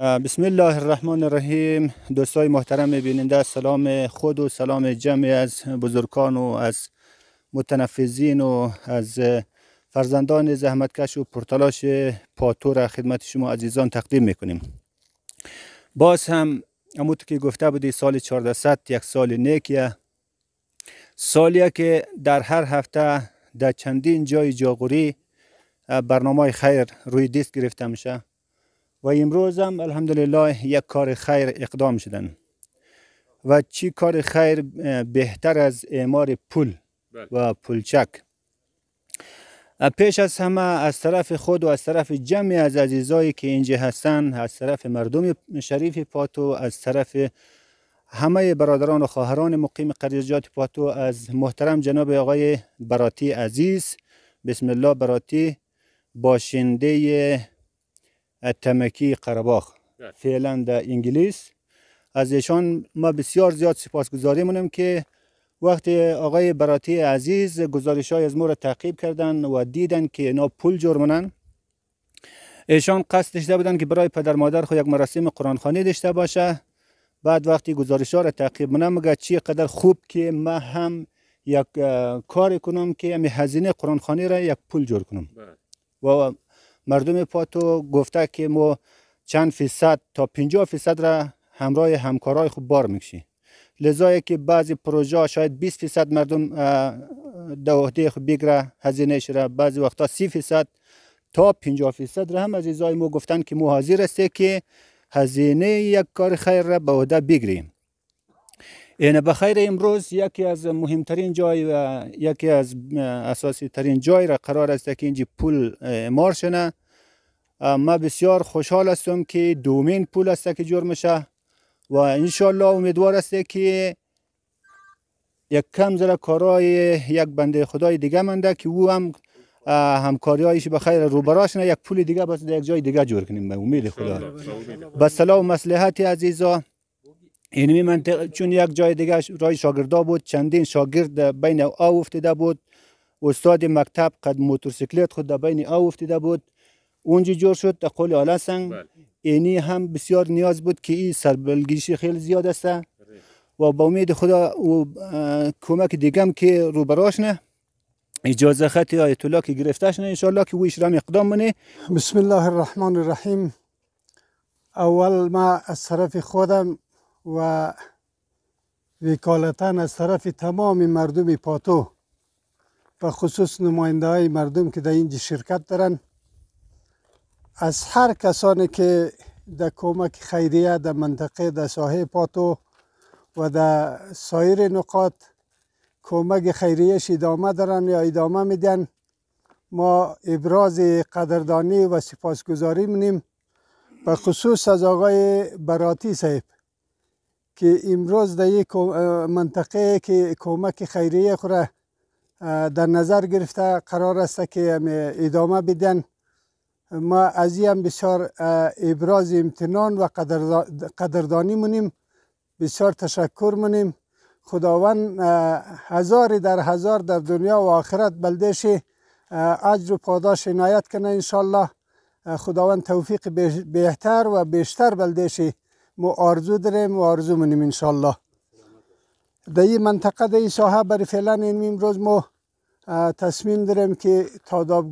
بسم الله الرحمن الرحیم دوستای محترم بیننده سلام خود و سلام جمع از بزرگان و از متنفذین و از فرزندان زحمتکش و پرتلاش پاتور خدمت شما عزیزان تقدیم میکنیم باز هم همونطور که گفته بودی سال 1400 یک سال نیکیه سالیه که در هر هفته در چندین جای جاغوری برنامه خیر روی دیست گرفته میشه و امروز هم الحمدلله یک کار خیر اقدام شدن و چی کار خیر بهتر از اعمار پل بله. و پلچک پیش از همه از طرف خود و از طرف جمعی از عزیزایی که اینجا هستن از طرف مردم شریف پاتو از طرف همه برادران و خواهران مقیم قریجات پاتو از محترم جناب آقای براتی عزیز بسم الله براتی باشنده تمکی قرباخ فعلا در انگلیس از ایشان ما بسیار زیاد سپاسگزاریمونم مونیم که وقتی آقای براتی عزیز گزارش های از ما را تعقیب کردن و دیدن که اینا پول جرمونن ایشان قصد داشته بودن که برای پدر مادر خو یک مراسم قرآن داشته باشه بعد وقتی گزارش ها را تعقیب مونم مگه چی قدر خوب که ما هم یک کار کنم که همی هزینه قرآن خانی را یک پول جور کنم و مردم پاتو گفته که ما چند فیصد تا 50 فیصد را همراه همکارای خوب بار میکشیم لذا که بعضی پروژه شاید 20 فیصد مردم در عهده خود هزینه را بعضی وقتا 30 فیصد تا 50 فیصد را هم ایزای ما گفتن که ما حاضر است که هزینه یک کار خیر را به عهده بگریم اینه بخیر امروز یکی از مهمترین جای و یکی از اساسی ترین جای را قرار است که اینجا پول امار شنه ما بسیار خوشحال هستم که دومین پول است که جور میشه و انشالله امیدوار است که یک کم زره کارای یک بنده خدای دیگه منده که او هم همکاری هایش به خیر روبراش نه یک پول دیگه بس در یک جای دیگه جور کنیم به امید خدا به سلام و مصلحت عزیزا اینمی منطقه چون یک جای دیگه رای شاگردا بود چندین شاگرد بین او افتیده بود استاد مکتب قد موتورسیکلت خود در بین او افتیده بود اونجا جور شد در قول آلا سنگ اینی بله. هم بسیار نیاز بود که این سربلگیشی خیلی زیاد است و با امید خدا و کمک دیگم که روبراش نه اجازه خط آیت الله که گرفتش نه انشالله که ویش رم اقدام منه بسم الله الرحمن الرحیم اول ما از خودم و وکالتا از طرف تمام مردم پاتو و خصوص نماینده های مردم که در اینجا شرکت دارن از هر کسانی که در کمک خیریه در منطقه در ساحه پاتو و در سایر نقاط کمک خیریش ادامه دارن یا ادامه میدن ما ابراز قدردانی و سپاسگزاری منیم و خصوص از آقای براتی صاحب که امروز در یک منطقه که کمک خیریه خوره در نظر گرفته قرار است که ادامه بدن ما از این بسیار ابراز امتنان و قدردانی مونیم بسیار تشکر منیم خداوند هزار در هزار در دنیا و آخرت بلدهشی اجر و پاداش عنایت کنه انشالله خداوند توفیق بهتر و بیشتر شی مو آرزو داریم و آرزو منیم انشالله در این منطقه در این ساحه برای فعلا این امروز ما تصمیم داریم که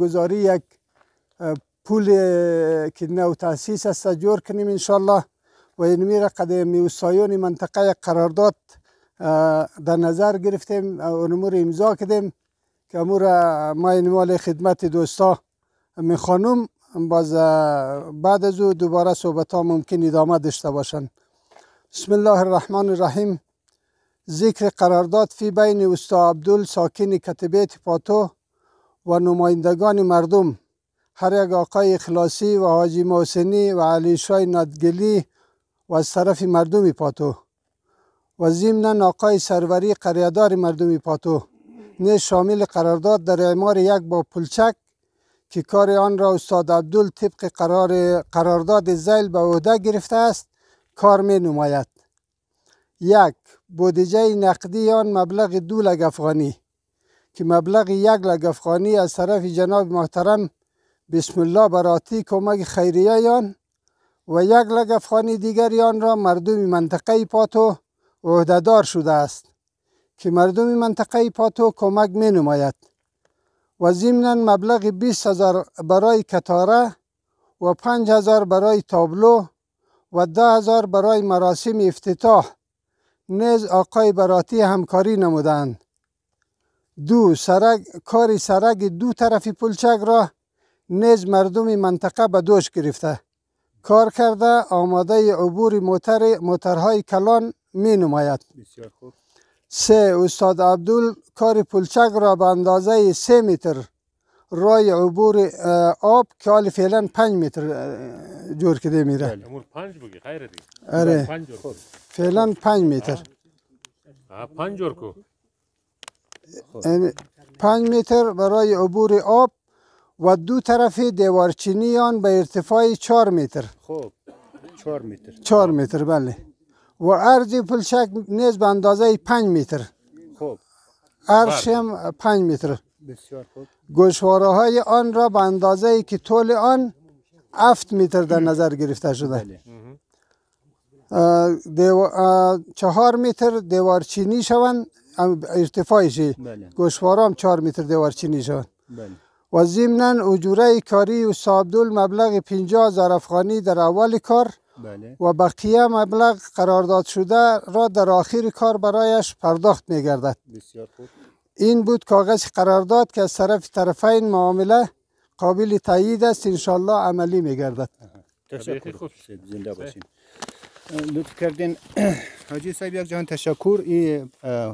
گذاری یک پول که نو تاسیس است جور کنیم انشالله و این و سایون منطقه قرارداد در نظر گرفتیم امور امضا کردیم که امور ما این مال خدمت دوستا میخوانم باز بعد از او دوباره صحبت ها ممکن ادامه داشته باشند بسم الله الرحمن الرحیم ذکر قرارداد فی بین استا عبدل ساکن کتبه پاتو و نمایندگان مردم هر یک آقای اخلاصی و حاجی محسنی و علی شای ندگلی و از طرف مردم پاتو و ضمنا آقای سروری قریدار مردم پاتو نیز شامل قرارداد در اعمار یک با پلچک که کار آن را استاد عبدال طبق قرار قرارداد زیل به عهده گرفته است کار می نماید یک بودجه نقدی آن مبلغ دو لگ افغانی که مبلغ یک لگ افغانی از طرف جناب محترم بسم الله براتی کمک خیریه آن و یک لگ افغانی دیگری آن را مردم منطقه پاتو عهدهدار شده است که مردم منطقه پاتو کمک می نماید و ضمنا مبلغ 20 هزار برای کتاره و 5 هزار برای تابلو و 10 هزار برای مراسم افتتاح نیز آقای براتی همکاری نمودند. دو سرگ کاری سرگ دو طرف پلچک را نیز مردم منطقه به دوش گرفته کار کرده آماده عبور موتر موترهای کلان می نماید بسیار خوب. سه استاد عبدل کار پلچک را به اندازه سه متر رای عبور آب که حال فعلا پنج متر جور کده میره بله، پنج بگی خیره دی آره پنج فعلا پنج متر پنج جور کو خب. یعنی پنج متر برای عبور آب و دو طرف دیوارچینی به ارتفاع چهار متر خوب. چهار متر چهار متر بله و عرض پلشک نیز به اندازه 5 متر خوب ارشم بله. هم 5 متر بسیار خوب گوشواره های آن را به اندازه که طول آن 7 متر در نظر گرفته شده بله. دیو... چهار متر دیوارچینی شوند بله. گوشوارا هم چهار متر دیوارچینی شوند و ضمنا اجوره کاری و سابدول مبلغ پینجا هزار افغانی در اول کار بله. و بقیه مبلغ قرارداد شده را در آخر کار برایش پرداخت میگردد این بود کاغذ قرارداد که از طرف طرفین معامله قابل تایید است انشالله عملی می گردد تشکر خوب خب. زنده بله. باشین لطف کردین حاجی صاحب یک جان تشکر این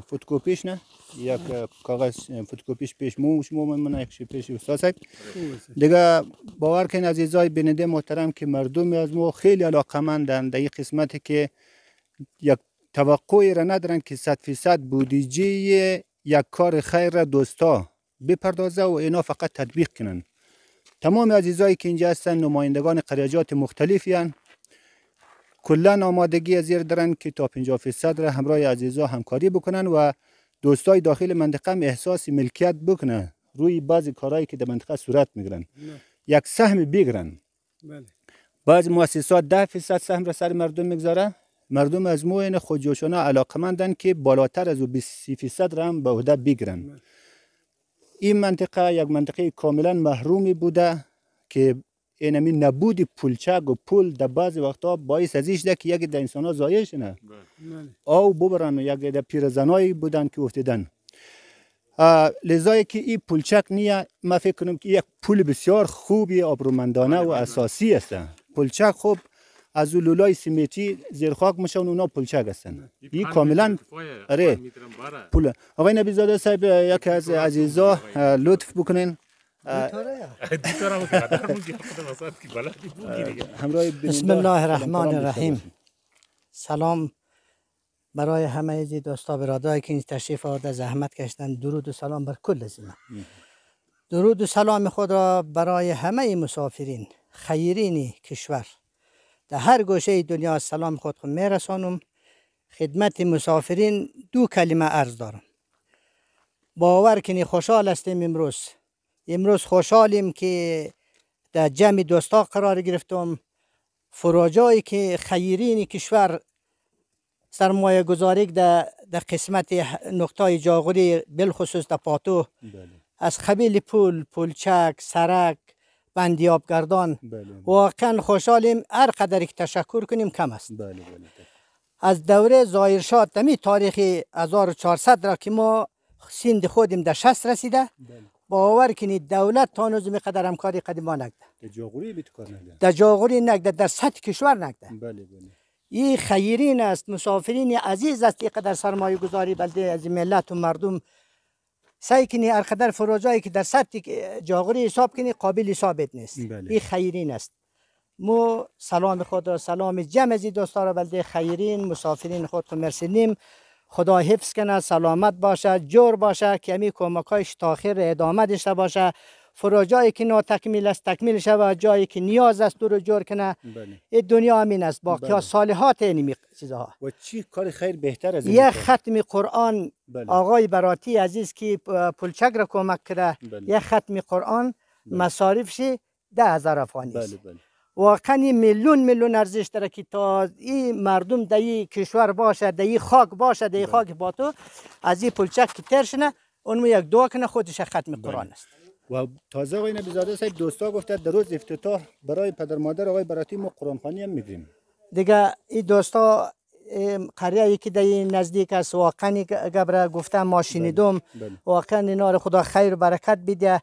فوتکوپیش نه یک کاغذ فتوکپیش پیش مو شما من من یک پیش استاد صاحب دیگه باور کن عزیزای بیننده محترم که مردم از ما خیلی علاقمندند در این قسمتی که یک توقعی را ندارن که 100 فیصد بودیجی یک کار خیر را دوستا بپردازه و اینا فقط تطبیق کنن تمام عزیزایی که اینجا هستن نمایندگان قریجات مختلفی هستند کلا آمادگی زیر دارن که تا 50 فیصد را همراه عزیزا همکاری بکنن و دوستای داخل منطقه هم احساس ملکیت بکنه روی بعضی کارهایی که در منطقه صورت میگیرن یک سهم بگیرن بله. مؤسسات ده فیصد سهم را سر مردم میگذاره مردم از موین خودجوشانه علاقمندن که بالاتر از او فیصد را هم به عهده بگیرن بله. این منطقه یک منطقه کاملا محرومی بوده که اینمی نبودی نبود پولچک و پول در بعض وقتا باعث ازیش ده که یکی در انسان ها زایش نه بله. آو ببرن و یکی در پیر زنایی بودن که افتیدن لذایی که این پولچک نیه ما فکر کنم که یک پول بسیار خوبی آبرومندانه و بله، بله. اساسی است پولچک خوب از لولای سیمیتی زیر خاک مشون اونا پولچک هستن این کاملا آره پول آقای نبی زاده صاحب یکی از عزیزا لطف بکنین بسم الله الرحمن الرحیم سلام برای همه از دوستا برادرایی که این تشریف آورده زحمت کشتن درود و سلام بر کل زمین درود و سلام خود را برای همه مسافرین خیرین کشور در هر گوشه دنیا سلام خود خود میرسانم خدمت مسافرین دو کلمه عرض دارم باور کنی خوشحال هستیم امروز امروز خوشحالیم که در جمع دوستا قرار گرفتم فروجایی که خیرین کشور سرمایه گذاری در قسمت نقطه جاغوری بلخصوص در پاتو بله. از خبیل پول پولچک سرک بندی آبگردان بله. واقعا خوشحالیم هر قدر که تشکر کنیم کم است بله، از دوره زایرشاد دمی تاریخ 1400 را که ما سند خودیم در شست رسیده باور کنید دولت تا نوز میقدر همکاری قدیما ما نکده جاغوری بیت کار نکده جاغوری نکده در سطح کشور نکده بله بله این خیرین است مسافرین عزیز است که قدر سرمایه گذاری بلده از ملت و مردم سعی کنی هر قدر فروجایی که در سطح جاغوری حساب کنی قابل ثابت نیست بله. این خیرین است مو سلام خود را سلام جمع از دوستا را بلده خیرین مسافرین خود نیم. خدا حفظ کنه سلامت باشه جور باشه که همین کمک هایش آخر ادامه داشته باشه فرا جایی که ناتکمیل است تکمیل شود جایی که نیاز است دور جور کنه بله. این دنیا همین است با ها بله. صالحات این چیزها و چی کار خیر بهتر از این یک ختم قرآن بله. آقای براتی عزیز که پلچک را کمک کرده یک ختم قرآن مصارفش ده هزار افغانی است واقعا میلیون میلیون ارزش داره که تا این مردم در این کشور باشه در خاک باشه در بله. خاک با تو از این پلچک که ترشنه اون یک دعا کنه خودش ختم قرآن بله. است و تازه و این بزاده صاحب دوستا گفته در روز افتتاح برای پدر مادر آقای براتی ما قرآن خوانی هم میدیم دیگه این دوستا قریه یکی که این نزدیک است واقعا گبره گفتم ما بله، شنیدم واقعا اینا خدا خیر و برکت بده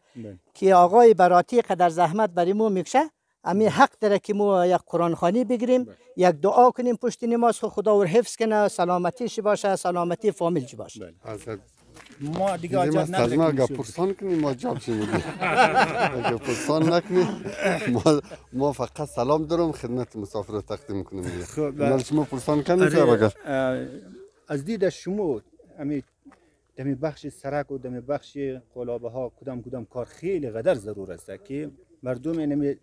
که آقای براتی قدر زحمت برای ما میکشه امی حق داره که ما یک قرآن خانی بگیریم بله. یک دعا کنیم پشت نماز خود خدا و حفظ کنه سلامتیش باشه سلامتی شی باشه بله. ما دیگه اجازه نداریم ما گپرسان کنیم ما جواب شیم گپرسان نکنیم ما ما فقط سلام دارم خدمت مسافر تقدیم کنیم خب ما بله. شما پرسان کنیم اگر آره، از دید شما امی دمی بخش سرک و دمی بخش قلابه ها کدام کدام کار خیلی قدر ضرور است که مردم نمی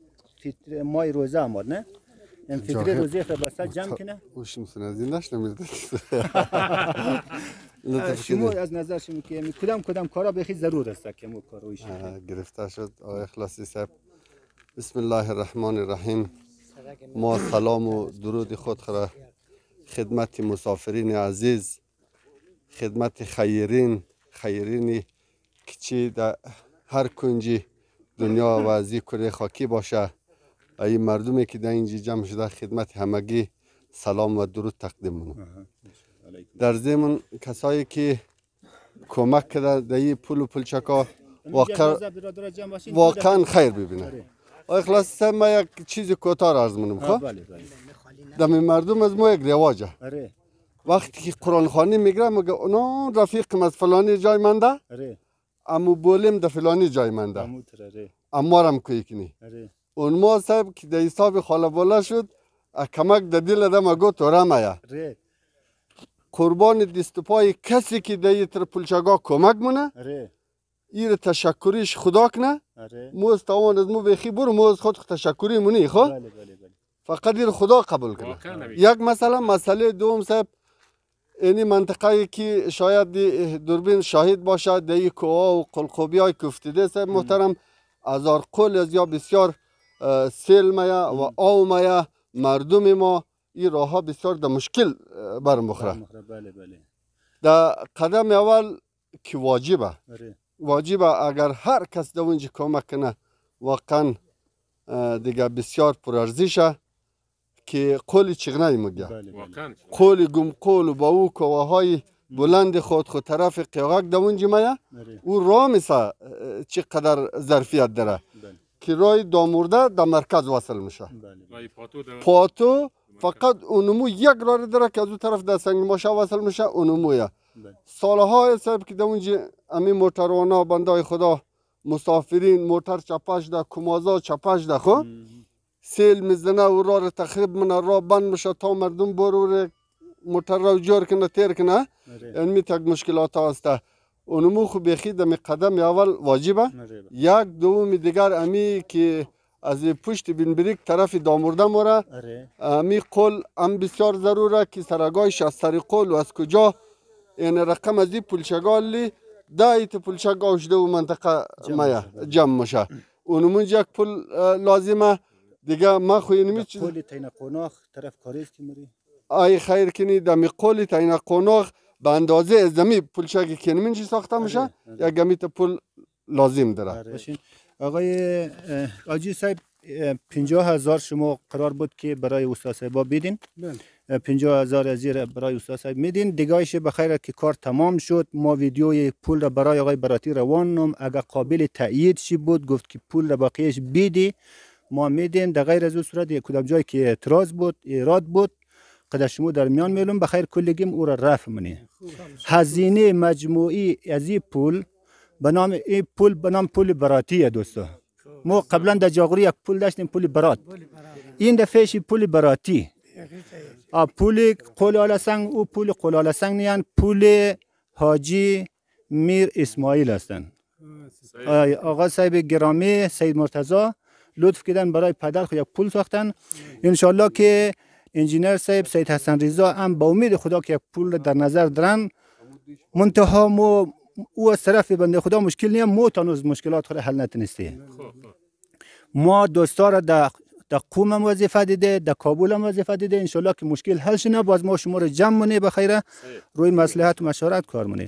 مای روزه اماد نه یعنی این فکر روزه بسا جمع کنه او شما از داشت نمیده شما از نظر شما که یعنی کدام کدام کارا بخی ضرور است که مو کارویش. گرفته شد آقای اخلاصی صاحب بسم الله الرحمن الرحیم ما سلام و درود خود را خدمت مسافرین عزیز خدمت خیرین خیرینی که در هر کنجی دنیا و از کره خاکی باشه ای مردمی که در اینجا جمع شده خدمت همگی سلام و درود تقدیم مونم در زمان کسایی که کمک کرده در این پول و پلچکا واقعا واقعا خیر ببینه آی خلاص ما یک چیز کوتار عرض مونم خب دمی مردم از ما یک رواجه وقتی که قرآن خانی میگره اون اونا رفیقم از فلانی جای منده امو بولیم در فلانی جای منده امو که کوی کنی اونما صاحب که در حساب خاله شد کمک در دل دم گو تو آیا قربان دست کسی که در پلچگا کمک مونه ایر تشکریش خدا کنه موز توان از مو بخی برو موز خود تشکری مونی خو بله، بله، بله. فقط ایر خدا قبول کنه یک مثلا مسئله دوم صاحب اینی منطقه که شاید دوربین شاهد باشد د کوه و قلقوبی های کفتیده صاحب محترم ازار قل از یا بسیار سلمایا و آومایا مردم ما این راه ها بسیار در مشکل بر مخره بله بله در قدم اول که واجبه آره. واجبه اگر هر کس در اونجا کمک کنه واقعا دیگه بسیار پرارزیشه که قول چغنه مگه بله، بله. قول گم قول و با او های بلند خود خود طرف قیاغک در اونجا آره. او را میسه چقدر ظرفیت داره بله. که رای دامورده در مرکز وصل میشه بله، بله. پاتو فقط اونمو یک راه داره که از طرف در سنگ وصل میشه اونمویه بله. سالها صاحب که در اونجا امی موتروانا بنده خدا مسافرین موتر چپش ده کمازا چپش ده خو خب؟ سیل میزنه و را تخریب منه را بند میشه تا مردم برو موتر را جور کنه تیر کنه این آره. می تک مشکلات هسته اونمو خو بیخی دم قدم اول واجبه یک دوم دیگر امی که از پشت بنبریک طرف دامورده موره اره. امی قول ام بسیار ضروره که سرگای از سری قول و از کجا این رقم از این پلشگالی دایت شده و منطقه مایه جمع میشه اونمون یک پل لازمه دیگه ما خو می طرف کاریز مری آی خیر کنی دمی قول تین به اندازه از دمی پول کنمین چی ساخته میشه آره، آره. یا گمیت پول لازم داره آره. آقای آجی صاحب پنجاه هزار شما قرار بود که برای استاد صاحب بیدین بله. پنجاه هزار ازیر برای استاد صاحب میدین دیگایش خیره که کار تمام شد ما ویدیوی پول را برای آقای براتی روانم اگر قابل تایید شی بود گفت که پول را باقیش بیدی ما میدین در غیر از اون صورت کدام جایی که اعتراض بود ایراد بود قد شما در میان میلون بخیر کلگیم او را رفع منی. هزینه مجموعی از این پول به نام این پول به نام پول براتیه دوستا ما قبلا در جاغوری یک پول داشتیم پول برات این دفعه پول براتی پول قلاله سنگ او پول قلاله سنگ نیان پول حاجی میر اسماعیل هستند آقا صاحب گرامی سید مرتضی لطف کردن برای پدر خود یک پول ساختن انشالله که انجینر صاحب سید حسن رضا هم به امید خدا که پول در نظر دارن منتها مو او از طرف بنده خدا مشکل نیست مو تانوز مشکلات خود حل نتونسته ما دوستار را در قوم هم وظیفه دیده در کابل هم وظیفه دیده انشالله که مشکل حل شنه باز ما شما رو جمع مونه بخیره روی مسلحت و مشورت کار مونه